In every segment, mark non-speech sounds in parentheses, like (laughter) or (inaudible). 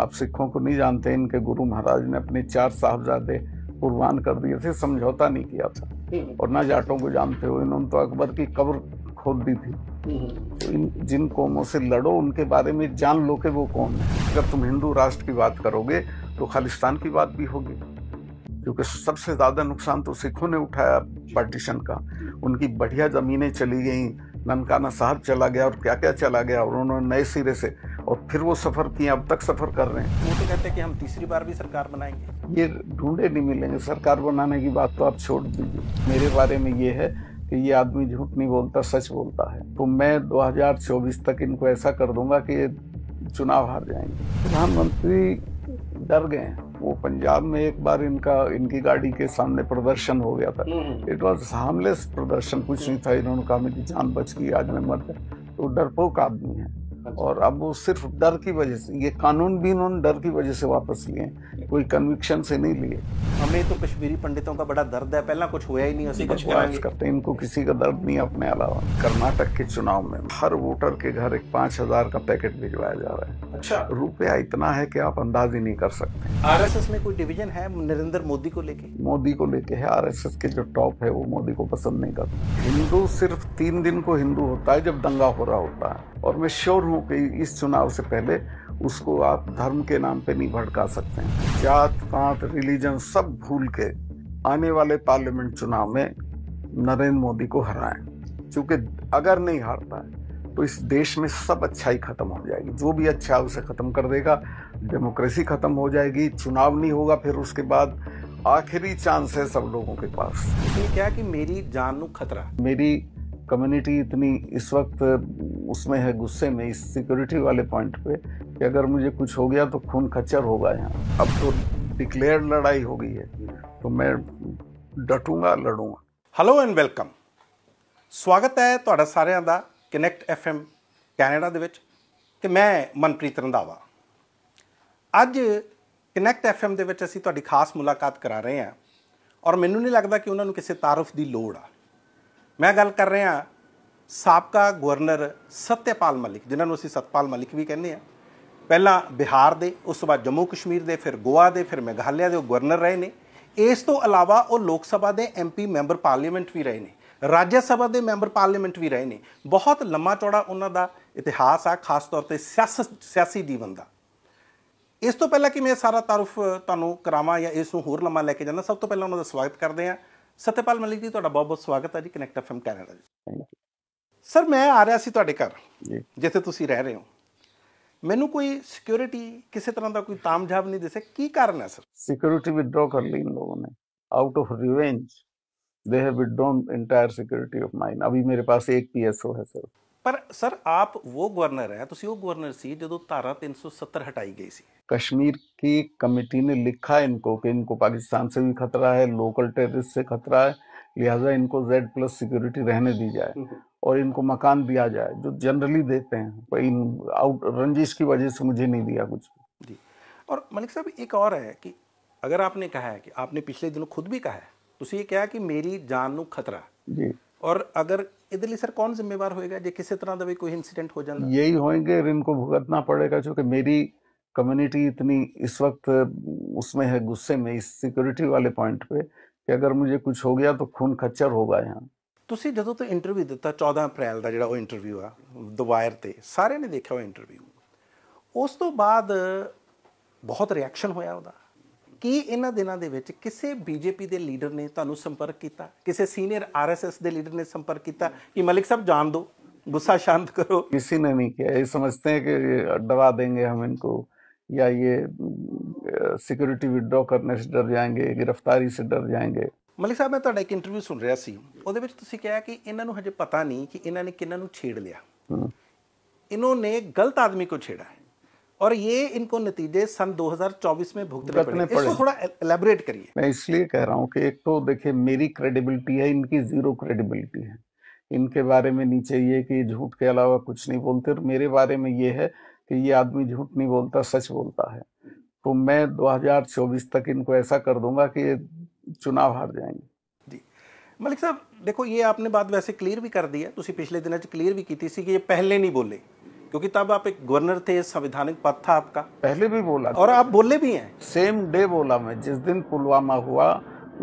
आप सिखों को नहीं जानते इनके गुरु महाराज ने अपने चार साहबजादे कुर्बान कर दिए थे समझौता नहीं किया था हम्म। और ना जाटों को जानते हो इन्होंने तो अकबर की कब्र खोद दी थी हम्म। तो इन जिन कौमों से लड़ो उनके बारे में जान लो कि वो कौन है अगर तुम हिंदू राष्ट्र की बात करोगे तो खालिस्तान की बात भी होगी क्योंकि सबसे ज़्यादा नुकसान तो सिखों ने उठाया पार्टीशन का उनकी बढ़िया ज़मीनें चली गई ननकाना साहब चला गया और क्या क्या चला गया और उन्होंने नए सिरे से और फिर वो सफर किए अब तक सफर कर रहे हैं वो तो कहते हैं कि हम तीसरी बार भी सरकार बनाएंगे ये ढूंढे नहीं मिलेंगे सरकार बनाने की बात तो आप छोड़ दीजिए मेरे बारे में ये है कि ये आदमी झूठ नहीं बोलता सच बोलता है तो मैं 2024 तक इनको ऐसा कर दूंगा कि ये चुनाव हार जाएंगे प्रधानमंत्री डर गए वो पंजाब में एक बार इनका इनकी गाड़ी के सामने प्रदर्शन हो गया था इट वॉज हार्मलेस प्रदर्शन कुछ नहीं था इन्होंने कहा मेरी जान बच गई आज मैं मर गया तो डरपोक आदमी है अच्छा। और अब वो सिर्फ डर की वजह से ये कानून भी इन्होंने डर की वजह से वापस लिए कोई कन्विक्शन से नहीं लिए हमें तो कश्मीरी पंडितों का बड़ा दर्द है पहला कुछ हुआ ही नहीं उसी कुछ करते इनको किसी का दर्द नहीं अपने अलावा कर्नाटक के चुनाव में हर वोटर के घर एक पाँच हजार का पैकेट भिजवाया जा रहा है अच्छा रुपया इतना है कि आप अंदाज ही नहीं कर सकते आर एस एस में कोई डिविजन है नरेंद्र मोदी को लेके मोदी को लेके है आर एस एस के जो टॉप है वो मोदी को पसंद नहीं करते हिंदू सिर्फ तीन दिन को हिंदू होता है जब दंगा हो रहा होता है और मैं श्योर हूँ कि इस चुनाव से पहले उसको आप धर्म के नाम पे नहीं भड़का सकते हैं जात पात रिलीजन सब भूल के आने वाले पार्लियामेंट चुनाव में नरेंद्र मोदी को हराएं क्योंकि अगर नहीं हारता है तो इस देश में सब अच्छाई खत्म हो जाएगी जो भी अच्छा है उसे ख़त्म कर देगा डेमोक्रेसी ख़त्म हो जाएगी चुनाव नहीं होगा फिर उसके बाद आखिरी चांस है सब लोगों के पास क्या कि मेरी जान खतरा मेरी कम्युनिटी इतनी इस वक्त उसमें है गुस्से में इस सिक्योरिटी वाले पॉइंट पे कि अगर मुझे कुछ हो गया तो खून खच्चर होगा यहाँ अब तो डिक्लेयर लड़ाई हो गई है तो मैं ਡਟੂਗਾ ਲੜੂਗਾ ਹੈਲੋ ਐਂਡ ਵੈਲਕਮ ਸਵਾਗਤ ਹੈ ਤੁਹਾਡਾ ਸਾਰਿਆਂ ਦਾ ਕਨੈਕਟ ਐਫਐਮ ਕੈਨੇਡਾ ਦੇ ਵਿੱਚ ਤੇ ਮੈਂ ਮਨਪ੍ਰੀਤ ਰੰਦਾਵਾ ਅੱਜ ਕਨੈਕਟ ਐਫਐਮ ਦੇ ਵਿੱਚ ਅਸੀਂ ਤੁਹਾਡੀ ਖਾਸ ਮੁਲਾਕਾਤ ਕਰਾ ਰਹੇ ਹਾਂ ਔਰ ਮੈਨੂੰ ਨਹੀਂ ਲੱਗਦਾ ਕਿ ਉਹਨਾਂ ਨੂੰ ਕਿਸੇ ਤਾਰਫ ਦੀ ਲੋੜ ਆ ਮੈਂ ਗੱਲ ਕਰ ਰਿਹਾ ਸਾਬਕਾ ਗਵਰਨਰ ਸਤਿਆਪਾਲ ਮਲਿਕ ਜਿਨ੍ਹਾਂ ਨੂੰ ਅਸੀਂ ਸਤਪਾਲ ਮਲਿਕ ਵੀ ਕਹਿੰਦੇ ਆ ਪਹਿਲਾਂ ਬਿਹਾਰ ਦੇ ਉਸ ਤੋਂ ਬਾਅਦ ਜੰਮੂ ਕਸ਼ਮੀਰ ਦੇ ਫਿਰ ਗੋਆ ਦੇ ਫਿਰ ਮੇਘਾਲਿਆ ਦੇ ਉਹ ਗਵਰਨਰ ਰਹੇ ਨੇ ਇਸ ਤੋਂ ਇਲਾਵਾ ਉਹ ਲੋਕ ਸਭਾ ਦੇ ਐਮਪੀ ਮੈਂਬਰ ਪਾਰਲੀਮੈਂਟ ਵੀ ਰਹੇ ਨੇ ਰਾਜ ਸਭਾ ਦੇ ਮੈਂਬਰ ਪਾਰਲੀਮੈਂਟ ਵੀ ਰਹੇ ਨੇ ਬਹੁਤ ਲੰਮਾ ਚੌੜਾ ਉਹਨਾਂ ਦਾ ਇਤਿਹਾਸ ਆ ਖਾਸ ਤੌਰ ਤੇ ਸਿਆਸੀ ਜੀਵਨ ਦਾ ਇਸ ਤੋਂ ਪਹਿਲਾਂ ਕਿ ਮੈਂ ਸਾਰਾ ਤਾਰਫ ਤੁਹਾਨੂੰ ਕਰਾਵਾਂ ਜਾਂ ਇਸ ਨੂੰ ਹੋਰ ਲੰਮਾ ਲੈ ਕੇ ਜਾਣਾ ਸਭ ਤੋਂ ਪਹਿਲਾਂ ਉਹਨਾਂ ਦਾ ਸਵਾਗਤ ਕਰਦੇ ਆ ਸਤਿਪਾਲ ਮਲਿਕ ਜੀ ਤੁਹਾਡਾ ਬਹੁਤ ਬਹੁਤ ਸਵਾਗਤ ਹੈ ਜੀ ਕਨੈਕਟ ਐਫਐਮ ਕੈਨੇਡਾ ਜੀ ਸਰ ਮੈਂ ਆ ਰਿਹਾ ਸੀ ਤੁਹਾਡੇ ਘਰ ਜਿੱਥੇ ਤੁਸੀਂ ਰਹਿ ਰਹੇ ਹੋ ਮੈਨੂੰ ਕੋਈ ਸਿਕਿਉਰਿਟੀ ਕਿਸੇ ਤਰ੍ਹਾਂ ਦਾ ਕੋਈ ਤਾਮਝਾਬ ਨਹੀਂ ਦਿਸੇ ਕੀ ਕਾਰਨ ਹੈ ਸਰ ਸਿਕਿਉਰਿਟੀ ਵਿਦਡਰਾ ਕਰ ਲਈ ਇਨ ਲੋਗों ਨੇ out of revenge they have withdrawn entire security of mine अभी मेरे पास एक पीएसओ है सर पर सर आप वो गवर्नर है ਤੁਸੀਂ ਉਹ ਗਵਰਨਰ ਸੀ ਜਦੋਂ ਧਾਰਾ 370 ਹਟਾਈ ਗਈ ਸੀ कश्मीर की कमेटी ने लिखा इनको कि इनको पाकिस्तान से भी खतरा है लोकल टेररिस्ट से खतरा है लिहाजा इनको जेड प्लस सिक्योरिटी रहने दी जाए हम्म, हम्म। और इनको मकान दिया जाए जो जनरली देते हैं कोई आउट रंजिश की वजह से मुझे नहीं दिया कुछ जी और मलिक साहब एक और है कि अगर आपने कहा है कि आपने पिछले दिनों खुद भी कहा है तो ਇਹ क्या कि मेरी जान ਨੂੰ खतरा जी और अगर इधर सर कौन जिम्मेवार होएगा ਹੋਏਗਾ किसी तरह का ਦਾ ਵੀ ਕੋਈ ਇਨਸੀਡੈਂਟ ਹੋ ਜਾਂਦਾ ਯਹੀ ਹੋਏਗੇ इनको भुगतना पड़ेगा क्योंकि मेरी कम्युनिटी इतनी इस वक्त उसमें है गुस्से में इस सिक्योरिटी वाले पॉइंट पे कि अगर मुझे कुछ हो गया तो खून खच्चर होगा यहाँ ਤੁਸੀਂ ਜਦੋਂ ਤੋਂ ਇੰਟਰਵਿਊ ਦਿੱਤਾ 14 ਅਪ੍ਰੈਲ ਦਾ ਜਿਹੜਾ ਉਹ ਇੰਟਰਵਿਊ ਆ ਦਵਾਇਰ ਤੇ ਸਾਰੇ ਨੇ ਦੇਖਿਆ ਉਹ ਇੰਟਰਵਿਊ ਉਸ ਤੋਂ ਬਾਅਦ ਬਹੁਤ ਰਿਐਕਸ਼ਨ ਹੋਇਆ ਉਹਦਾ ਕੀ ਇਹਨਾਂ ਦਿਨਾਂ ਦੇ ਵਿੱਚ ਕਿਸੇ ਬੀਜੇਪੀ ਦੇ ਲੀਡਰ ਨੇ ਤੁਹਾਨੂੰ ਸੰਪਰਕ ਕੀਤਾ ਕਿਸੇ ਸੀਨੀਅਰ ਆਰਐਸਐਸ ਦੇ ਲੀਡਰ ਨੇ ਸੰਪਰਕ ਕੀਤਾ ਕਿ ਮਲਿਕ ਸਾਹਿਬ ਜਾਣ ਦਿਓ ਗੁੱਸਾ ਸ਼ਾਂਤ ਕਰੋ ਕਿਸੇ ਨੇ ਨਹੀਂ ਕਿਹਾ ਇਹ ਸਮਝਤੇ ਹੈ ਕਿ ਡਵਾ देंगे ਹਮ ਇਨਕੋ ਜਾਂ ਇਹ ਸਿਕਿਉਰਿਟੀ ਵਿਡਰੋ ਕਰਨੇ से ਡਰ ਜਾਣਗੇ गिरफ्तारी ਸੇ ਡਰ ਜਾਣਗੇ मलिक साहब मैं तो एक इंटरव्यू सुन रहा है ਉਹਦੇ ਵਿੱਚ ਤੁਸੀਂ ਕਿਹਾ ਕਿ ਇਹਨਾਂ ਨੂੰ ਹਜੇ ਪਤਾ ਨਹੀਂ ਕਿ ਇਹਨਾਂ इन्होंने गलत आदमी को छेड़ा है और ये इनको नतीजे सन 2024 में भुगतने पड़े, पड़े। इसको थोड़ा एलेबरेट करिए मैं इसलिए कह रहा हूँ कि एक तो देखिए मेरी क्रेडिबिलिटी है इनकी जीरो क्रेडिबिलिटी है इनके बारे में नीचे ये कि झूठ के अलावा कुछ नहीं बोलते और मेरे बारे में ये है कि ये आदमी झूठ नहीं बोलता सच बोलता है तो मैं 2024 तक इनको ऐसा कर दूंगा कि चुनाव हार जाएंगे जी मलिक साहब देखो ये आपने बात वैसे ਵੀ भी कर दी है ਪਿਛਲੇ ਦਿਨਾਂ ਚ ਕਲੀਅਰ ਵੀ ਕੀਤੀ कि ये पहले नहीं बोले क्योंकि तब आप एक गवर्नर थे संविधानिक पद था आपका पहले भी बोला और आप बोले भी हैं सेम डे बोला मैं जिस दिन पुलवामा हुआ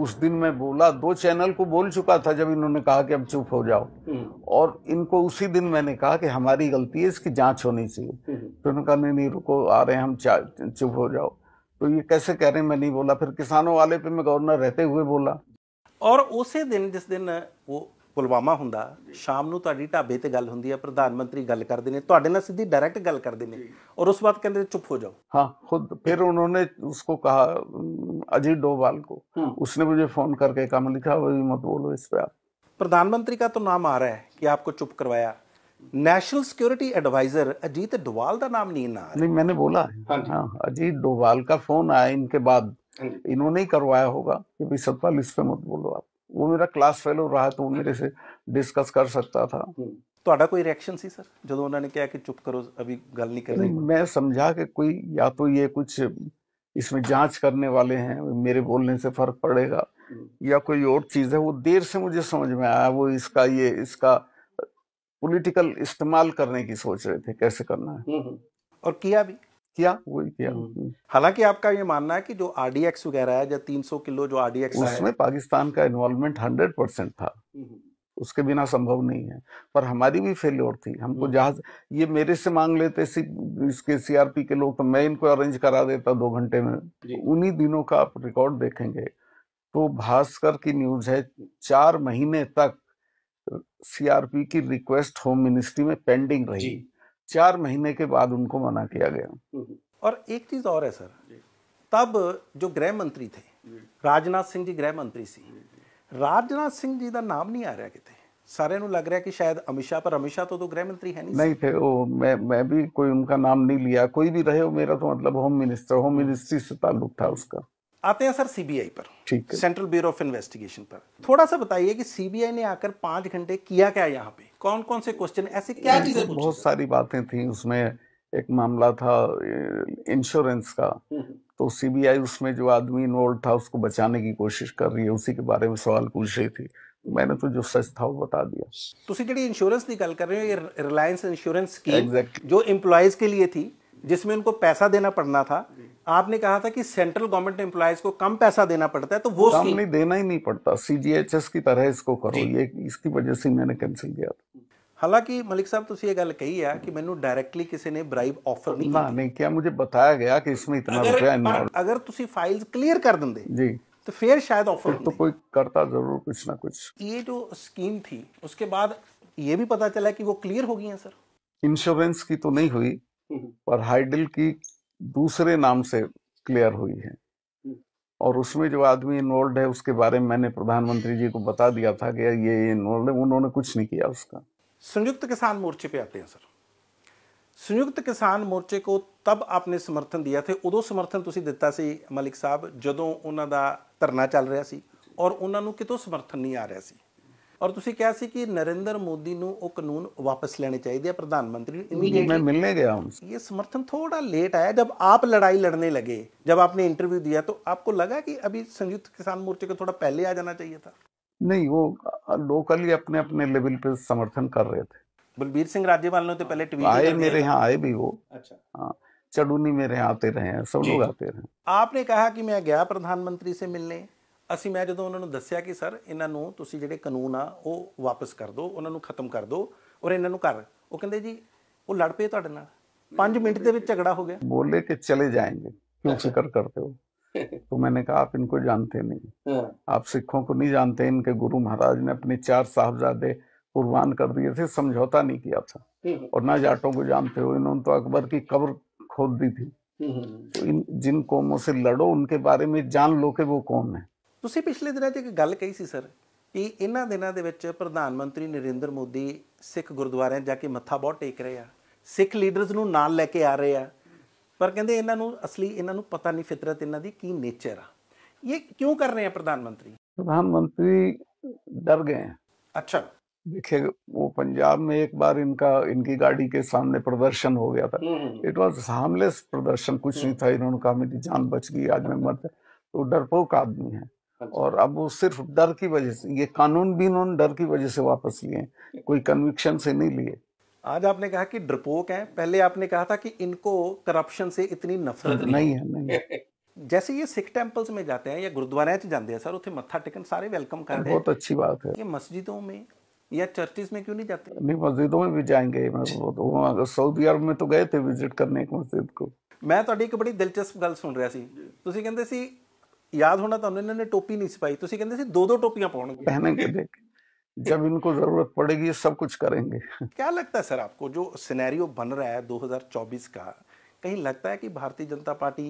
उस दिन मैं बोला दो चैनल को बोल चुका था जब इन्होंने कहा कि अब चुप हो जाओ हम्म। और इनको उसी दिन मैंने कहा कि हमारी गलती है इसकी जांच होनी चाहिए हम्म। तो उन्होंने कहा नहीं नहीं रुको आ रहे हैं हम चुप हो जाओ तो ये कैसे कह रहे मैं नहीं बोला फिर किसानों वाले पे मैं गवर्नर रहते हुए बोला ਔਰ ਉਸੇ ਦਿਨ ਜਿਸ ਦਿਨ ਉਹ ਪੁਲਵਾਮਾ ਹੁੰਦਾ ਸ਼ਾਮ ਨੂੰ ਤੁਹਾਡੀ ਢਾਬੇ ਤੇ ਗੱਲ ਹੁੰਦੀ ਹੈ ਪ੍ਰਧਾਨ ਮੰਤਰੀ ਗੱਲ ਕਰਦੇ ਨੇ ਤੁਹਾਡੇ ਨਾਲ ਸਿੱਧੀ ਡਾਇਰੈਕਟ ਗੱਲ ਕਰਦੇ ਨੇ ਔਰ ਉਸ ਬਾਅਦ हाँ खुद फिर उन्होंने उसको कहा अजीत अजय डोभाल को हम्म। उसने मुझे फोन करके काम लिखा मत बोलो इस पर आप प्रधानमंत्री का तो नाम आ रहा है कि आपको चुप करवाया national security adviser Ajit Doval का नाम नहीं ना नहीं मैंने बोला हाँ, हाँ अजीत डोवाल का फोन आया इनके बाद हाँ इन्होंने ही करवाया होगा कि भाई सतपाल इस पे मत बोलो आप वो मेरा क्लास फेलो रहा तो मेरे से डिस्कस कर सकता था ਤੁਹਾਡਾ ਕੋਈ ਰਿਐਕਸ਼ਨ ਸੀ ਸਰ ਜਦੋਂ ਉਹਨਾਂ ਨੇ ਕਿਹਾ ਕਿ ਚੁੱਪ ਕਰੋ ਅਭੀ ਗੱਲ ਨਹੀਂ ਕਰਨੀ ਮੈਂ ਸਮਝਾ ਕਿ ਕੋਈ ਜਾਂ ਤਾਂ ਇਹ ਕੁਝ इसमें जांच करने वाले हैं मेरे बोलने से फर्क पड़ेगा हम्म। या कोई और चीज़ है वो देर से मुझे समझ में आया वो इसका ये इसका पॉलिटिकल इस्तेमाल करने की सोच रहे थे कैसे करना है हम्म, हम्म। और किया भी किया वही किया हम्म। हालांकि आपका ये मानना है कि जो आरडीएक्स वगैरह है या 300 किलो जो आरडीएक्स उसमें पाकिस्तान का इन्वॉल्वमेंट 100 परसेंट था उसके बिना संभव नहीं है पर हमारी भी फेल्योर थी हमको जहाज ये मेरे से मांग लेते सी, इसके सीआरपी के लोग तो मैं इनको अरेंज करा देता दो घंटे में तो उन्हीं दिनों का आप रिकॉर्ड देखेंगे तो भास्कर की न्यूज है चार महीने तक सीआरपी की रिक्वेस्ट होम मिनिस्ट्री में पेंडिंग रही चार महीने के बाद उनको मना किया गया हम्म, हम्म। और एक चीज और है सर तब जो गृह मंत्री थे गृह मंत्री ਜੀ राजनाथ सिंह जी का नाम नहीं आ रहा कितने सारे नु लग रहा है कि शायद अमित शाह पर अमित शाह तो, तो गृह मंत्री है नहीं नहीं थे वो मैं मैं भी कोई उनका नाम नहीं लिया कोई भी रहे हो मेरा तो मतलब होम मिनिस्टर होम मिनिस्ट्री से ताल्लुक था उसका आते हैं सर सीबीआई पर ठीक सेंट्रल ब्यूरो ऑफ इन्वेस्टिगेशन पर थोड़ा सा बताइए कि सीबीआई ने आकर पांच घंटे किया क्या यहाँ पे कौन कौन से क्वेश्चन ऐसे क्या चीजें बहुत सारी बातें थी उसमें एक मामला था इंश्योरेंस का हम्म। तो सीबीआई उसमें जो आदमी इन्वॉल्व था उसको बचाने की कोशिश कर रही है उसी के बारे में सवाल पूछ रही थी मैंने तो जो सच था वो बता दिया ਤੁਸੀਂ इंश्योरेंस की गल कर रहे हो ये रिलायंस इंश्योरेंस की ਸਕੀਮ ਜੋ के लिए थी जिसमें उनको पैसा देना पड़ना था आपने कहा था कि सेंट्रल गवर्नमेंट एम्प्लॉयज को कम पैसा देना पड़ता है तो वो कम नहीं देना ही नहीं पड़ता सीजीएचएस की तरह इसको करो ये इसकी वजह से मैंने कैंसिल किया था हालांकि मलिक साहब ਤੁਸੀਂ ये गल कही है कि मैंने डायरेक्टली किसी ने ब्राइब ऑफर नहीं ਕੀਤਾ नहीं क्या मुझे बताया गया कि इसमें इतना रुपया ਰੁਪਿਆ अगर तुम फाइल्स क्लियर कर देंगे जी तो फिर शायद ऑफर तो कोई करता जरूर कुछ ना कुछ ये जो स्कीम थी उसके बाद ये भी पता चला कि वो क्लियर हो गई है सर इंश्योरेंस की तो नहीं हुई हम्म। पर हाइडल की दूसरे नाम से क्लियर हुई है हम्म। और उसमें जो आदमी इन्वॉल्व है उसके बारे में मैंने प्रधानमंत्री जी को बता दिया था कि ये इन्वॉल्व है उन्होंने कुछ नहीं किया उसका संयुक्त किसान मोर्चे पे आते हैं सर संयुक्त किसान मोर्चे को तब आपने समर्थन दिया थे उदो समर्थन ਤੁਸੀਂ दिता ਸੀ मलिक साहब जदों ਉਹਨਾਂ ਦਾ ਧਰਨਾ ਚੱਲ ਰਿਹਾ ਸੀ ਔਰ ਉਹਨਾਂ ਨੂੰ ਕਿਤੋਂ ਸਮਰਥਨ ਨਹੀਂ ਆ ਔਰ ਤੁਸੀਂ ਕਿਹਾ ਸੀ ਕਿ ਨਰਿੰਦਰ ਮੋਦੀ ਨੂੰ ਉਹ ਕਾਨੂੰਨ ਵਾਪਸ ਲੈਣੇ ਚਾਹੀਦੇ ਆ ਪ੍ਰਧਾਨ ਮੰਤਰੀ ਇਮੀਡੀਏਟਲੀ ਮੈਂ गया उनसे ये समर्थन थोड़ा लेट आया जब आप लड़ाई लड़ने लगे जब आपने इंटरव्यू दिया तो आपको लगा कि अभी संयुक्त किसान मोर्चे को थोड़ा पहले आ जाना चाहिए था नहीं वो लोकली अपने अपने लेवल पे समर्थन कर रहे थे बलबीर सिंह राज्यपाल ने तो पहले ट्वीट आए मेरे यहाँ आए भी वो अच्छा हाँ चडूनी मेरे यहाँ आते रहे सब लोग आते रहे आपने कहा कि मैं गया प्रधानमंत्री से मिलने ਅਸੀਂ ਮੈਂ ਜਦੋਂ ਉਹਨਾਂ ਨੂੰ ਦੱਸਿਆ ਕਿ ਸਰ ਇਹਨਾਂ ਨੂੰ ਤੁਸੀਂ ਜਿਹੜੇ ਕਾਨੂੰਨ ਆ ਉਹ ਵਾਪਸ ਕਰ ਦਿਓ ਉਹਨਾਂ ਨੂੰ ਖਤਮ ਕਰ ਦਿਓ ਔਰ ਇਹਨਾਂ ਨੂੰ ਕਰ ਉਹ ਕਹਿੰਦੇ ਜੀ ਉਹ ਲੜ ਪਏ ਤੁਹਾਡੇ ਨਾਲ 5 मिनट के झगड़ा हो गया बोले कि चले जाएंगे क्यों फिक्र करते हो तो मैंने कहा आप इनको जानते नहीं आप सिखों को नहीं जानते इनके गुरु महाराज ने अपने चार साहबजादे कुर्बान कर दिए थे समझौता नहीं किया था और ना जाटों को जानते हो इन्होंने तो अकबर की कब्र खोद दी थी तो इन जिन कौमों से लड़ो उनके बारे में जान लो कि वो कौन है ਤੁਸੀਂ ਪਿਛਲੇ ਦਿਨਾਂ 'ਚ ਇੱਕ ਗੱਲ ਕਹੀ ਸੀ ਸਰ ਕਿ ਇਹਨਾਂ ਦਿਨਾਂ ਦੇ ਵਿੱਚ ਪ੍ਰਧਾਨ ਮੰਤਰੀ ਨਰਿੰਦਰ ਮੋਦੀ ਸਿੱਖ ਗੁਰਦੁਆਰਿਆਂ ਜਾ ਕੇ ਮੱਥਾ ਬਹੁਤ ਟੇਕ ਰਹੇ ਆ ਸਿੱਖ ਲੀਡਰਸ ਨੂੰ ਨਾਲ ਲੈ ਕੇ ਆ ਰਹੇ ਆ ਪਰ ਕਹਿੰਦੇ ਇਹਨਾਂ ਨੂੰ ਅਸਲੀ ਇਹਨਾਂ ਨੂੰ ਪਤਾ ਨਹੀਂ ਫਿਤਰਤ ਇਹਨਾਂ ਦੀ ਕੀ ਨੇਚਰ ਆ ਇਹ ਕਿਉਂ ਕਰ ਰਹੇ ਆ ਪ੍ਰਧਾਨ ਮੰਤਰੀ ਮੰਤਰੀ ਡਰ ਗਏ गए ਅੱਛਾ ਦੇਖੇ ਉਹ ਪੰਜਾਬ ਮੇ ਇੱਕ एक ਇਨਕਾ ਇਨਕੀ ਗਾੜੀ ਕੇ ਸਾਹਮਣੇ ਪ੍ਰਦਰਸ਼ਨ ਹੋ ਗਿਆ गया ਇਟ ਵਾਸ वॉज ਪ੍ਰਦਰਸ਼ਨ ਕੁਛ ਨਹੀਂ ਥਾ ਇਹਨਾਂ ਨੂੰ ਕਾਮੇ ਦੀ ਜਾਨ ਬਚ ਗਈ आज मैं मर तो ਡਰਪੋਕ ਆਦਮੀ ਹੈ अच्छा। और अब वो सिर्फ डर की वजह से ये कानून भी इन्होंने डर की वजह से वापस लिए कोई कन्विक्शन से नहीं लिए आज आपने कहा कि ड्रपोक हैं पहले आपने कहा था कि इनको करप्शन से इतनी नफरत नहीं नहीं है नहीं (laughs) जैसे ये सिख टेम्पल्स में जाते हैं या गुरुद्वारे च जाते हैं सर उसे मत्था टेकन सारे वेलकम कर हैं बहुत अच्छी बात है ये मस्जिदों में या चर्चेज में क्यों नहीं जाते नहीं मस्जिदों में भी जाएंगे अच्छा। तो, सऊदी अरब में तो गए थे विजिट करने एक मस्जिद को मैं तो एक बड़ी दिलचस्प गल सुन रहा ਸੀ ਤੁਸੀਂ ਕਹਿੰਦੇ ਸੀ ਯਾਦ ਹੋਣਾ ਤੁਹਾਨੂੰ ਇਹਨਾਂ ਨੇ ਟੋਪੀ ਨਹੀਂ ਸਿਪਾਈ ਤੁਸੀਂ ਕਹਿੰਦੇ ਸੀ ਦੋ ਦੋ ਟੋਪੀਆਂ ਪਾਉਣਗੇ देख जब इनको जरूरत पड़ेगी सब कुछ करेंगे क्या लगता है सर आपको जो सिनेरियो बन रहा है 2024 का कहीं लगता है कि भारतीय जनता पार्टी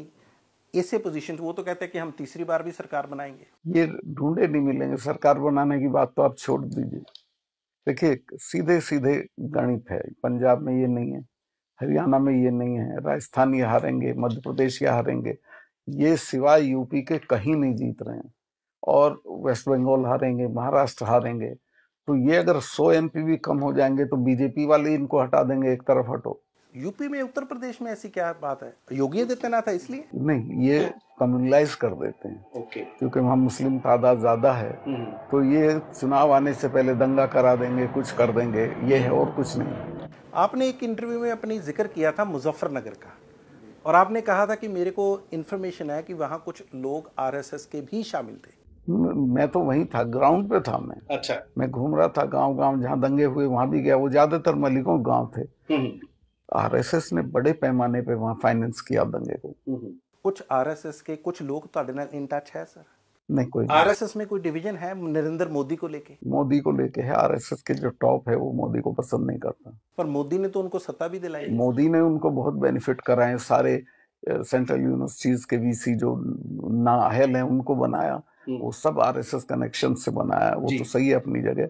ऐसे पोजीशन वो तो कहते हैं कि हम तीसरी बार भी सरकार बनाएंगे ये ढूंढे नहीं मिलेंगे सरकार बनाने की बात तो आप छोड़ दीजिए देखिए सीधे सीधे गणित है पंजाब में ये नहीं है हरियाणा में ये नहीं है राजस्थान ये हारेंगे मध्य प्रदेश ये हारेंगे ये सिवाय यूपी के कहीं नहीं जीत रहे हैं और वेस्ट बंगाल हारेंगे महाराष्ट्र हारेंगे तो ये अगर 100 एम भी कम हो जाएंगे तो बीजेपी वाले इनको हटा देंगे एक तरफ हटो यूपी में उत्तर प्रदेश में ऐसी क्या बात है योगी आदित्यनाथ है इसलिए नहीं ये कम्युनलाइज कर देते हैं ओके क्योंकि वहाँ मुस्लिम तादाद ज्यादा है हम्म। तो ये चुनाव आने से पहले दंगा करा देंगे कुछ कर देंगे ये है और कुछ नहीं आपने एक इंटरव्यू में अपनी जिक्र किया था मुजफ्फरनगर का और आपने कहा था कि मेरे को इन्फॉर्मेशन है कि वहाँ कुछ लोग आर के भी शामिल थे मैं तो वहीं था ग्राउंड पे था मैं अच्छा मैं घूम रहा था गांव गांव जहाँ दंगे हुए वहां भी गया वो ज्यादातर मलिकों गांव थे आरएसएस हम्म, हम्म। ने बड़े पैमाने पे वहाँ फाइनेंस किया दंगे को हम्म, कुछ आरएसएस के कुछ लोग तो ਤੁਹਾਡੇ ਨਾਲ ਇਨ ਟੱਚ ਹੈ नहीं कोई आरएसएस में कोई डिवीजन है नरेंद्र मोदी को लेके मोदी को लेके है आरएसएस के जो टॉप है वो मोदी को पसंद नहीं करता पर मोदी ने तो उनको सत्ता भी दिलाई मोदी ने उनको बहुत बेनिफिट कराए सारे सेंट्रल यूनिवर्सिटीज के वीसी जो नाहल हैं उनको बनाया हम्म। वो सब आरएसएस कनेक्शन से बनाया वो तो सही है अपनी जगह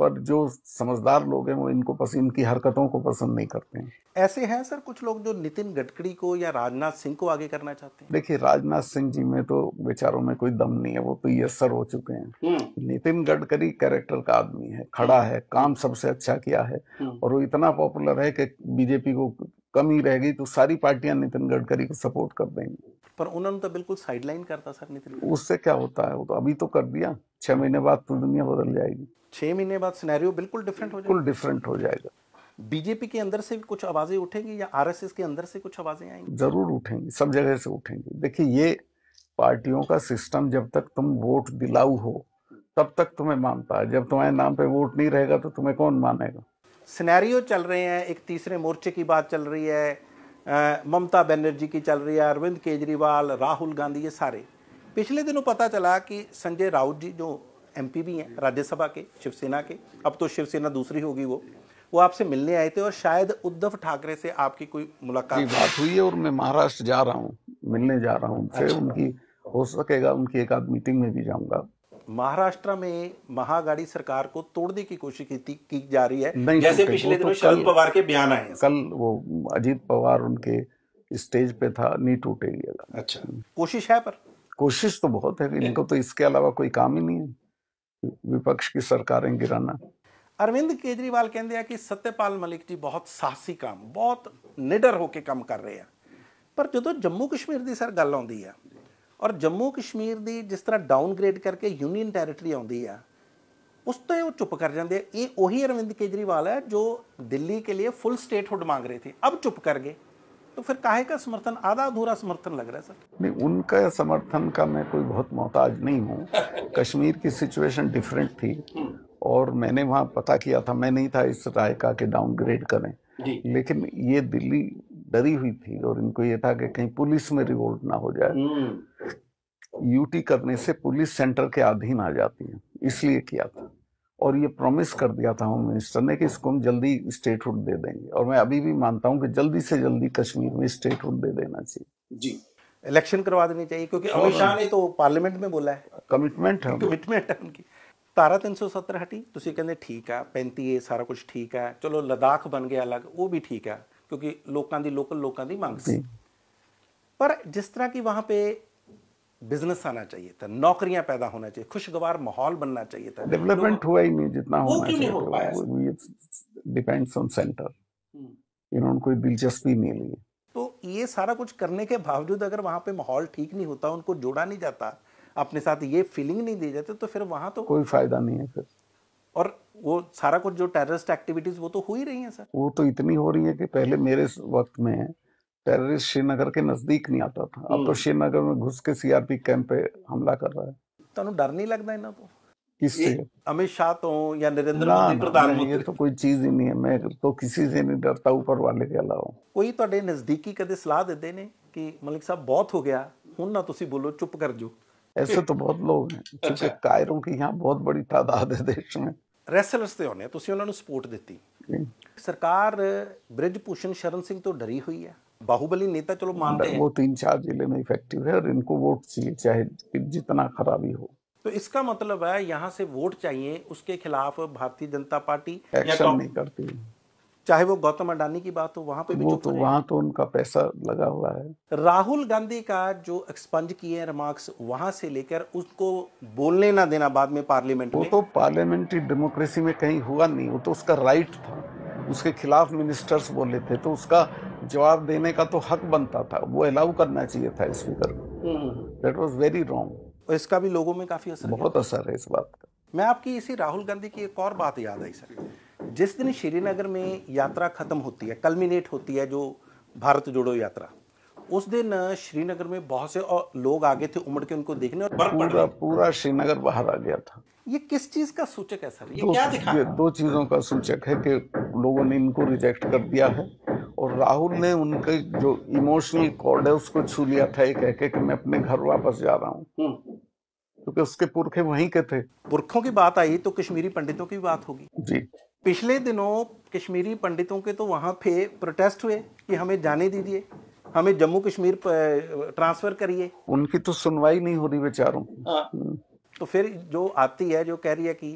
पर जो समझदार लोग हैं वो इनको पसंद इनकी हरकतों को पसंद नहीं करते हैं ऐसे हैं सर कुछ लोग जो नितिन गडकरी को या राजनाथ सिंह को आगे करना चाहते हैं देखिए राजनाथ सिंह जी में तो विचारों में कोई दम नहीं है वो तो ये सर हो चुके हैं हम्म। नितिन गडकरी कैरेक्टर का आदमी है खड़ा है काम सबसे अच्छा किया है हम्म। और वो इतना पॉपुलर है कि बीजेपी को कमी रह गई तो सारी पार्टियां नितिन गडकरी को सपोर्ट कर देंगी पर उन्होंने तो बिल्कुल साइडलाइन करता सर नितिन उससे क्या होता है वो तो अभी तो कर दिया छह महीने बाद तो दुनिया बदल जाएगी छह महीने बाद सिनेरियो बिल्कुल डिफरेंट हो जाएगा डिफरेंट हो जाएगा बीजेपी के अंदर से भी कुछ आवाजें उठेंगी या आरएसएस के अंदर से कुछ आवाजें आएंगी जरूर उठेंगी सब जगह से उठेंगी देखिए ये पार्टियों का सिस्टम जब तक तुम वोट दिलाऊ हो तब तक तुम्हें मानता है जब तुम्हारे नाम पे वोट नहीं रहेगा तो तुम्हें कौन मानेगा सिनेरियो चल रहे हैं एक तीसरे मोर्चे की बात चल रही है ममता बनर्जी की चल रही है अरविंद केजरीवाल राहुल गांधी ये सारे पिछले दिनों पता चला कि संजय राउत जी जो एम भी हैं राज्यसभा के शिवसेना के अब तो शिवसेना दूसरी होगी वो वो आपसे मिलने आए थे और शायद उद्धव ठाकरे से आपकी कोई मुलाकात बात हुई है और मैं महाराष्ट्र जा रहा हूँ मिलने जा रहा हूँ अच्छा। उनकी हो सकेगा उनकी एक आध मीटिंग में भी जाऊंगा महाराष्ट्र में महागाड़ी सरकार को तोड़ने की कोशिश की, की जा रही है जैसे पिछले तो दिनों तो शरद पवार के बयान आए कल वो अजीत पवार उनके स्टेज पे था नहीं टूटेगी अच्छा कोशिश है पर कोशिश तो बहुत है इनको तो इसके अलावा कोई काम ही नहीं है विपक्ष की सरकारें गिराना अरविंद केजरीवाल कहते हैं कि सत्यपाल मलिक जी बहुत साहसी काम बहुत निडर होके काम कर रहे हैं पर जो ਜੰਮੂ ਕਸ਼ਮੀਰ ਦੀ ਸਰ ਗੱਲ ਆਉਂਦੀ ਆ और जम्मू कश्मीर की जिस तरह डाउनग्रेड करके ਯੂਨੀਅਨ ਟੈਰੀਟਰੀ ਆਉਂਦੀ है उस तो वो चुप कर जाते ਇਹ ਉਹੀ ਅਰਵਿੰਦ केजरीवाल ਹੈ ਜੋ ਦਿੱਲੀ ਕੇ ਲਈ ਫੁੱਲ स्टेटहुड मांग रहे थे अब चुप कर गए तो फिर काहे का समर्थन आधा अधूरा समर्थन लग रहा है सर नहीं उनका समर्थन का मैं कोई बहुत मोहताज नहीं हूँ कश्मीर की सिचुएशन डिफरेंट थी हम्म। और मैंने वहाँ पता किया था मैं नहीं था इस राय का कि डाउनग्रेड करें लेकिन ये दिल्ली डरी हुई थी और इनको ये था कि कहीं पुलिस में रिवोल्ट ना हो जाए यूटी हम्म। करने से पुलिस सेंटर के अधीन आ जाती है इसलिए किया था और ये प्रॉमिस कर दिया था होम मिनिस्टर ने कि इसको हम जल्दी स्टेटहुड दे देंगे और मैं अभी भी मानता हूँ कि जल्दी से जल्दी कश्मीर में स्टेटहुड दे देना चाहिए जी इलेक्शन करवा देनी चाहिए क्योंकि हाँ। अमित शाह ने तो पार्लियामेंट में बोला है कमिटमेंट है कमिटमेंट है उनकी तारा ਤਾਰਾ 370 ਹਟੀ ਤੁਸੀਂ ਕਹਿੰਦੇ ਠੀਕ ਆ 35 ਇਹ सारा कुछ ठीक है चलो लद्दाख बन गया अलग वो भी ठीक है क्योंकि लोगों की लोकल लोगों की मांग सी पर जिस तरह की वहाँ पे बिजनेस आना चाहिए था नौकरियां पैदा होना चाहिए खुशगवार माहौल बनना चाहिए था डेवलपमेंट हुआ ही नहीं जितना होना चाहिए डिपेंड्स ऑन सेंटर इन्होंने कोई दिलचस्पी नहीं ली तो ये सारा कुछ करने के बावजूद अगर वहाँ पे माहौल ठीक नहीं होता उनको जोड़ा नहीं जाता अपने साथ ये फीलिंग नहीं दी जाती तो फिर वहाँ तो कोई फायदा नहीं है फिर और वो सारा कुछ जो टेररिस्ट एक्टिविटीज वो तो हो ही रही है सर वो तो इतनी हो रही है कि पहले मेरे वक्त में टेररिस्ट श्रीनगर के नजदीक नहीं आता था अब तो हम्म। श्रीनगर में घुस के सीआरपी कैंप पे हमला कर रहा है तनु डर नहीं लगता है तो किससे अमित शाह तो या नरेंद्र मोदी प्रधानमंत्री ये तो कोई चीज ही नहीं है मैं तो किसी से नहीं डरता ऊपर वाले के अलावा ਕੋਈ ਤੁਹਾਡੇ ਨਜ਼ਦੀਕੀ ਕਦੇ ਸਲਾਹ ਦਿੰਦੇ ਨੇ ਕਿ ਮਲਿਕ ਸਾਹਿਬ ਬਹੁਤ ਹੋ ਗਿਆ ਹੁਣ ਨਾ ਤੁਸੀਂ ਬੋਲੋ ਚੁੱਪ ਕਰ ਜਾਓ ऐसे तो बहुत लोग हैं (laughs) अच्छा। क्योंकि कायरों की यहाँ बहुत बड़ी तादाद है देश में ਰੈਸਲਰਸ ਤੇ ਆਉਨੇ ਤੁਸੀਂ ਉਹਨਾਂ ਨੂੰ ਸਪੋਰਟ ਦਿੱਤੀ ਸਰਕਾਰ भूषण शरण सिंह तो डरी हुई है बाहुबली नेता चलो मान हैं वो तीन चार जिले में इफेक्टिव है और इनको वोट चाहिए चाहे जितना खराबी हो तो इसका मतलब है यहाँ से वोट चाहिए उसके खिलाफ भारतीय जनता पार्टी एक्शन नहीं करती चाहे वो गौतम अडानी की बात हो वहां पे भी वो तो वहां तो उनका पैसा लगा हुआ है राहुल गांधी का जो एक्सपंज किए रिमार्क्स वहां से लेकर उसको बोलने ना देना बाद में पार्लियामेंट वो में। तो पार्लियामेंट्री डेमोक्रेसी में कहीं हुआ नहीं वो तो उसका राइट था उसके खिलाफ मिनिस्टर्स बोले थे तो उसका जवाब देने का तो हक बनता था वो अलाउ करना चाहिए था स्पीकर को दैट वाज वेरी रॉन्ग और इसका भी लोगों में काफी असर बहुत असर है इस बात का मैं आपकी इसी राहुल गांधी की एक और बात याद आई सर जिस दिन श्रीनगर में यात्रा ख़त्म होती है कलमिनेट होती है जो भारत जोड़ो यात्रा उस दिन श्रीनगर में बहुत से लोग आगे थे उमड़ के उनको देखने और पूरा पूरा श्रीनगर बाहर आ गया था ये किस चीज का सूचक है सर ये दो, क्या दिखा ये दो चीजों का सूचक है कि लोगों ने इनको रिजेक्ट कर दिया है और राहुल ने उनके जो इमोशनल कॉर्ड है उसको छू लिया था ये कह के कि मैं अपने घर वापस जा रहा हूँ हम्म। क्योंकि उसके पुरखे वहीं के थे पुरखों की बात आई तो कश्मीरी पंडितों की बात होगी जी पिछले दिनों कश्मीरी पंडितों के तो वहाँ पे प्रोटेस्ट हुए कि हमें जाने दीजिए हमें जम्मू कश्मीर ट्रांसफर करिए उनकी तो सुनवाई नहीं हो रही बेचारों हाँ। हम्म। तो फिर जो आती है जो कह रही है कि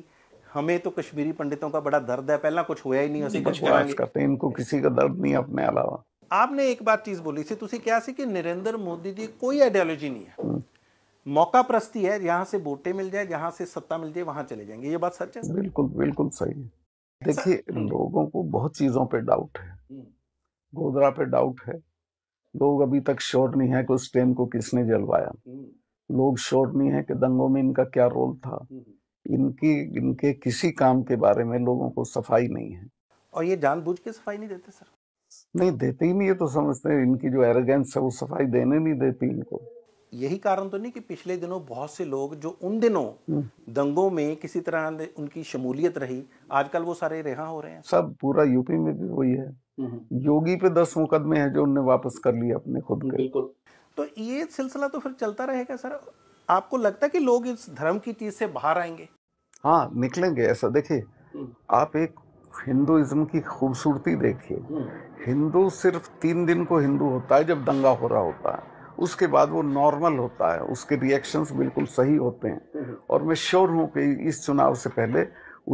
हमें तो कश्मीरी पंडितों का बड़ा दर्द है पहला कुछ होया ही नहीं कुछ करते इनको किसी का दर्द नहीं अपने अलावा आपने एक बात चीज बोली सी तुम क्या सी कि नरेंद्र मोदी ਦੀ कोई आइडियोलॉजी नहीं है हम्म। मौका प्रस्ती है यहाँ से वोटे मिल जाए जहाँ से सत्ता मिल जाए वहाँ चले जाएंगे ये बात सच है बिल्कुल बिल्कुल सही है देखिए हम्म। लोगों को बहुत चीजों पे डाउट है हम्म। गोदरा पे डाउट है लोग अभी तक शोर नहीं है कि उस टेम को किसने जलवाया हम्म। लोग शोर नहीं है कि दंगों में इनका क्या रोल था इनकी इनके किसी काम के बारे में लोगों को सफाई नहीं है और ये जानबूझ के सफाई नहीं देते सर नहीं देते ही नहीं ये तो समझते हैं इनकी जो एरोगेंस है वो सफाई देने नहीं देती इनको यही कारण तो नहीं कि पिछले दिनों बहुत से लोग जो उन दिनों हम्म। दंगों में किसी तरह उनकी शमूलियत रही आजकल वो सारे रिहा हो रहे हैं सब पूरा यूपी में भी वही है हम्म। योगी पे दस मुकदमे हैं जो उनने वापस कर लिए अपने खुद के बिल्कुल तो ये सिलसिला तो फिर चलता रहेगा सर आपको लगता है कि लोग इस धर्म की चीज से बाहर आएंगे हाँ निकलेंगे ऐसा देखिए हम्म। आप एक हिंदुइज्म की खूबसूरती देखिए हिंदू सिर्फ तीन दिन को हिंदू होता है जब दंगा हो रहा होता है उसके बाद वो नॉर्मल होता है उसके रिएक्शंस बिल्कुल सही होते हैं और मैं श्योर हूँ कि इस चुनाव से पहले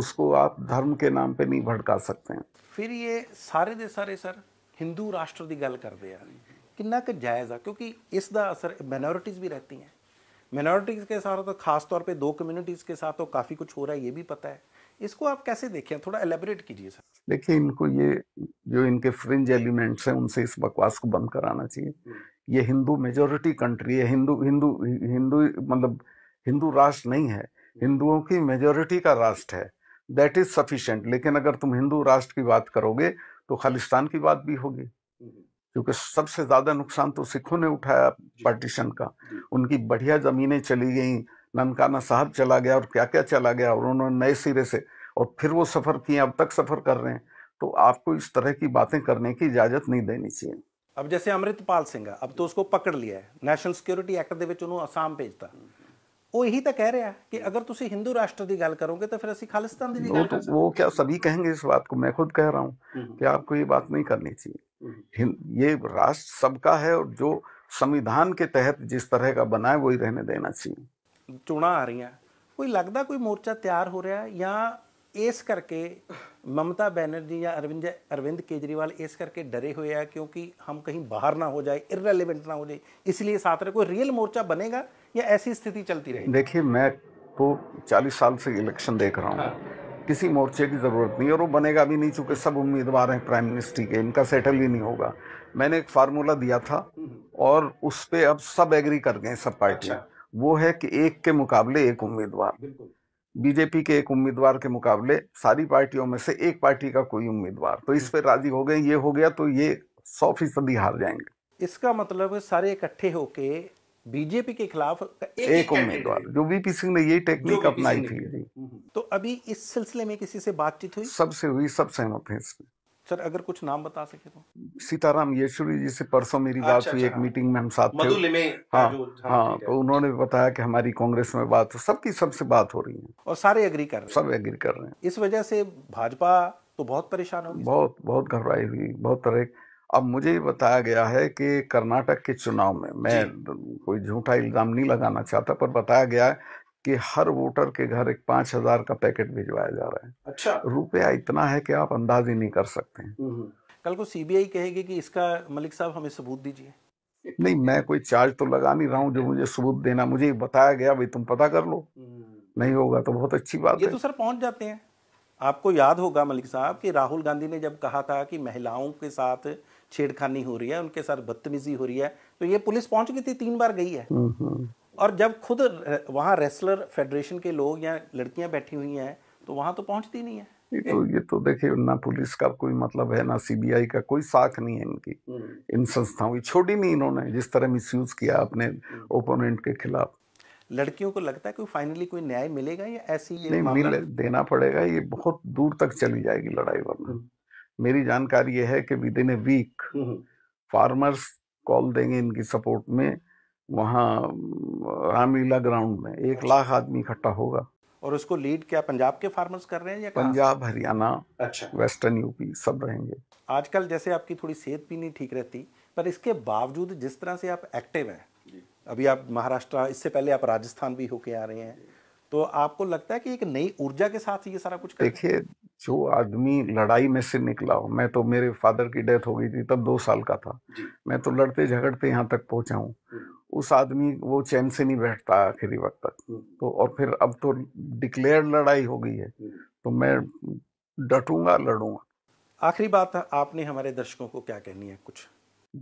उसको आप धर्म के नाम पे नहीं भड़का सकते हैं फिर ये सारे दे सारे सर हिंदू राष्ट्र की गल करते हैं ਕਿੰਨਾ ਕੁ ਜਾਇਜ਼ ਆ ਕਿਉਂਕਿ ਇਸ ਦਾ ਅਸਰ ਮਾਈਨੋਰਿਟੀਜ਼ ਵੀ ਰਹਤੀ ਹੈ माइनॉरिटीज़ के साथ तो खास तौर पे दो कम्युनिटीज़ के साथ तो काफ़ी कुछ हो रहा है ये भी पता है इसको आप कैसे देखें थोड़ा एलेबरेट कीजिए सर देखिए इनको ये जो इनके फ्रिंज एलिमेंट्स हैं उनसे इस बकवास को बंद कराना चाहिए ये हिंदू मेजोरिटी कंट्री है हिंदू हिंदू हिंदू मतलब हिंदू राष्ट्र नहीं है हिंदुओं की मेजोरिटी का राष्ट्र है दैट इज सफिशेंट लेकिन अगर तुम हिंदू राष्ट्र की बात करोगे तो खालिस्तान की बात भी होगी क्योंकि सबसे ज्यादा नुकसान तो सिखों ने उठाया पार्टीशन का उनकी बढ़िया जमीनें चली गई ननकाना साहब चला गया और क्या क्या चला गया और उन्होंने नए सिरे से और फिर वो सफर किए अब तक सफर कर रहे हैं तो आपको इस तरह की बातें करने की इजाजत नहीं देनी चाहिए अब जैसे अमृतपाल सिंह अब तो उसको पकड़ लिया है नैशनल सिक्योरिटी एक्ट के आसाम भेजता वो यही तो कह ਇਹੀ ਤਾਂ ਕਹਿ ਰਿਹਾ ਕਿ ਅਗਰ ਤੁਸੀਂ ਹਿੰਦੂ ਰਾਸ਼ਟਰ ਦੀ ਗੱਲ ਕਰੋਗੇ ਤਾਂ ਫਿਰ ਅਸੀਂ ਖਾਲਿਸਤਾਨ ਦੀ वो क्या सभी कहेंगे इस बात को मैं खुद कह रहा हूँ हम्म। कि आपको ये बात नहीं करनी चाहिए हम्म। ये राष्ट्र सबका है और जो संविधान के तहत जिस तरह का बना है वही रहने देना चाहिए चुना आ रही है कोई लगता कोई मोर्चा तैयार हो रहा है या इस करके ममता बैनर्जी या अरविंद अरविंद केजरीवाल इस करके डरे हुए हैं क्योंकि हम कहीं बाहर ना हो जाए इरेलीवेंट ना हो जाए इसलिए साथ रहे कोई रियल मोर्चा बनेगा या ऐसी स्थिति चलती रहेगी देखिए मैं तो चालीस साल से इलेक्शन देख रहा हूँ हाँ। किसी मोर्चे की ज़रूरत नहीं और वो बनेगा भी नहीं चूँकि सब उम्मीदवार हैं प्राइम मिनिस्ट्री के इनका सेटल ही नहीं होगा मैंने एक फार्मूला दिया था और उस पर अब सब एग्री कर गए सब पार्टियाँ अच्छा। वो है कि एक के मुकाबले एक उम्मीदवार बीजेपी के एक उम्मीदवार के मुकाबले सारी पार्टियों में से एक पार्टी का कोई उम्मीदवार तो इस पर राजी हो गए ये हो गया तो ये सौ फीसदी हार जाएंगे इसका मतलब सारे इकट्ठे होके बीजेपी के खिलाफ एक, उम्मीदवार जो वीपी सिंह ने यही टेक्निक अपनाई थी हम्म, हम्म। तो अभी इस सिलसिले में किसी से बातचीत हुई सबसे हुई सब सहमत है इसमें सर अगर कुछ नाम बता सके तो सीताराम येश्वरी जी से परसों मेरी बात अच्छा, हुई एक अच्छा। मीटिंग में हम साथ थे हाँ हाँ तो उन्होंने बताया कि हमारी कांग्रेस में बात हो सबकी सबसे बात हो रही है और सारे एग्री कर रहे हैं सब एग्री कर रहे हैं इस वजह से भाजपा तो बहुत परेशान हो बहुत बहुत घबराई हुई बहुत तरह अब मुझे बताया गया है कि कर्नाटक के चुनाव में मैं कोई झूठा इल्ज़ाम नहीं लगाना चाहता पर बताया गया है कि हर वोटर के घर एक पांच हज़ार का पैकेट भिजवाया जा रहा है अच्छा रुपया इतना है कि आप अंदाज ही नहीं कर सकते हैं हम्म, हम्म। कल को सीबीआई कहेगी कि इसका मलिक साहब हमें सबूत दीजिए नहीं मैं कोई चार्ज तो लगा नहीं रहा हूँ जो मुझे सबूत देना मुझे बताया गया भाई तुम पता कर लो हम्म। नहीं होगा तो बहुत अच्छी बात ये है तो सर पहुंच जाते हैं आपको याद होगा मलिक साहब कि राहुल गांधी ने जब कहा था कि महिलाओं के साथ छेड़खानी हो रही है उनके साथ बदतमीजी हो रही है तो ये पुलिस पहुंच गई थी तीन बार गई है हम्म, हम्म। और जब खुद वहाँ रेसलर फेडरेशन के लोग या लड़कियां बैठी हुई हैं तो वहाँ तो पहुँचती नहीं है ये तो ये तो देखिए ना पुलिस का कोई मतलब है ना सीबीआई का कोई साख नहीं है इनकी हम्म। इन संस्थाओं की छोड़ी नहीं इन्होंने जिस तरह मिसयूज किया अपने हम्म। ओपोनेंट के खिलाफ लड़कियों को लगता है कि फाइनली कोई न्याय मिलेगा या ऐसी ये नहीं मिले देना पड़ेगा ये बहुत दूर तक चली जाएगी लड़ाई वरना हम्म। मेरी जानकारी ये है कि within a week farmers call देंगे इनकी सपोर्ट में वहाँ रामलीला ग्राउंड में एक अच्छा। लाख आदमी इकट्ठा होगा और उसको लीड क्या पंजाब के फार्मर्स कर रहे हैं या पंजाब हरियाणा अच्छा वेस्टर्न यूपी सब रहेंगे आजकल जैसे आपकी थोड़ी सेहत भी नहीं ठीक रहती पर इसके बावजूद जिस तरह से आप एक्टिव हैं अभी आप महाराष्ट्र इससे पहले आप राजस्थान भी होके आ रहे हैं तो आपको लगता है कि एक नई ऊर्जा के साथ ये सारा कुछ देखिए जो आदमी लड़ाई में से निकला हो मैं तो मेरे फादर की डेथ हो गई थी तब दो साल का था मैं तो लड़ते झगड़ते यहाँ तक पहुँचा हूँ हम्म। उस आदमी वो चैन से नहीं बैठता आखिरी वक्त तक हम्म। तो और फिर अब तो डिक्लेयर लड़ाई हो गई है हम्म। तो मैं डटूंगा लड़ूंगा आखिरी बात आपने हमारे दर्शकों को क्या कहनी है कुछ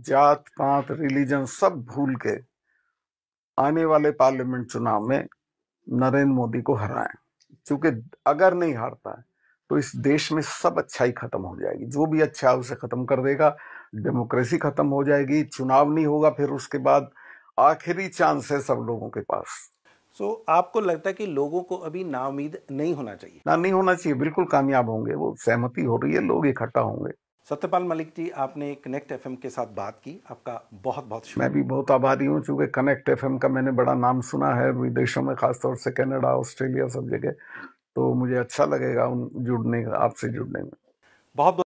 जात पात रिलीजन सब भूल के आने वाले पार्लियामेंट चुनाव में नरेंद्र मोदी को हराएं क्योंकि अगर नहीं हारता है तो इस देश में सब अच्छाई खत्म हो जाएगी जो भी अच्छा है उसे खत्म कर देगा डेमोक्रेसी खत्म हो जाएगी चुनाव नहीं होगा फिर उसके बाद आखिरी चांस है सब लोगों के पास सो so, आपको लगता है कि लोगों को अभी नाउमीद नहीं होना चाहिए ना नहीं होना चाहिए बिल्कुल कामयाब होंगे वो सहमति हो रही है लोग इकट्ठा होंगे सत्यपाल मलिक जी आपने कनेक्ट एफ के साथ बात की आपका बहुत बहुत मैं भी बहुत आभारी हूँ चूंकि कनेक्ट एफ का मैंने बड़ा नाम सुना है विदेशों में खासतौर से कनाडा ऑस्ट्रेलिया सब जगह तो मुझे अच्छा लगेगा उन जुड़ने आपसे जुड़ने में बहुत